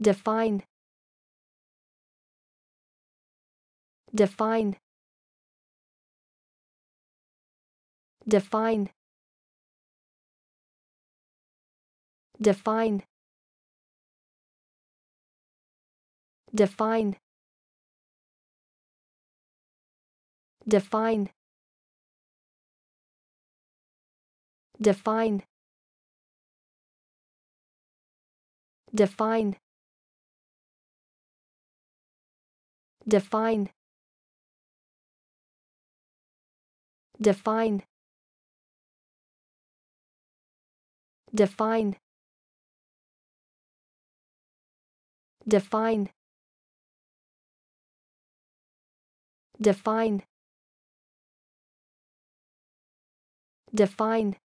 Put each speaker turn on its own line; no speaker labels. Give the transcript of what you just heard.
Define. Define. Define. Define. Define. Define. Define. Define. Define. Define. Define. Define. Define. Define.